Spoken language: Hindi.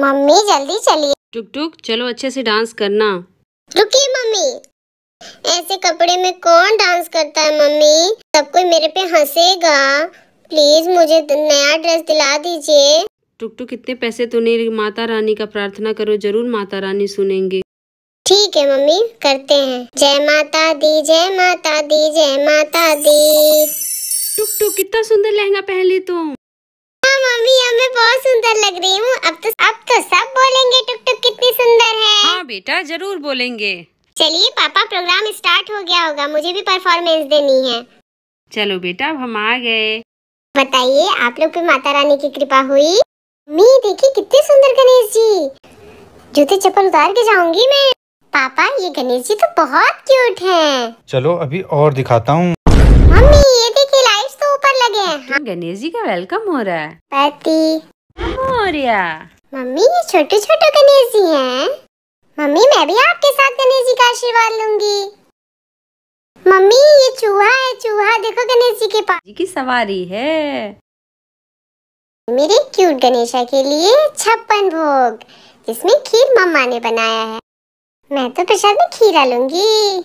मम्मी जल्दी चलिए टुक टुक चलो अच्छे से डांस करना रुकिए मम्मी ऐसे कपड़े में कौन डांस करता है मम्मी सब कोई मेरे पे हंसेगा प्लीज मुझे नया ड्रेस दिला दीजिए टुक टुक इतने पैसे तो नहीं माता रानी का प्रार्थना करो जरूर माता रानी सुनेंगे ठीक है मम्मी करते हैं जय माता दी जय माता दी जय माता दी टुक टुक कितना सुंदर लहंगा पहन ली तुम हाँ मम्मी बहुत सुंदर लग रही हूँ अब तो अब तो सब बोलेंगे टुक टुक कितनी सुंदर है हाँ बेटा जरूर बोलेंगे चलिए पापा प्रोग्राम स्टार्ट हो गया होगा मुझे भी परफॉर्मेंस देनी है चलो बेटा अब हम आ गए बताइए आप लोग पे माता रानी की कृपा हुई मी देखिए कितने सुंदर गणेश जी जूते चप्पल उतार के जाऊंगी मैं पापा ये गणेश जी तो बहुत क्यूट हैं। चलो अभी और दिखाता हूँ मम्मी हाँ, गणेश जी का वेलकम हो रहा है पति मम्मी ये छोटे छोटे गणेश जी हैं मम्मी मैं भी आपके साथ गणेश जी का आशीर्वाद लूंगी मम्मी ये चूहा है चूहा देखो गणेश जी के पास की सवारी है मेरे क्यूट गणेशा के लिए छप्पन भोग जिसमें खीर मम्मा ने बनाया है मैं तो प्रसाद में खीरा लूंगी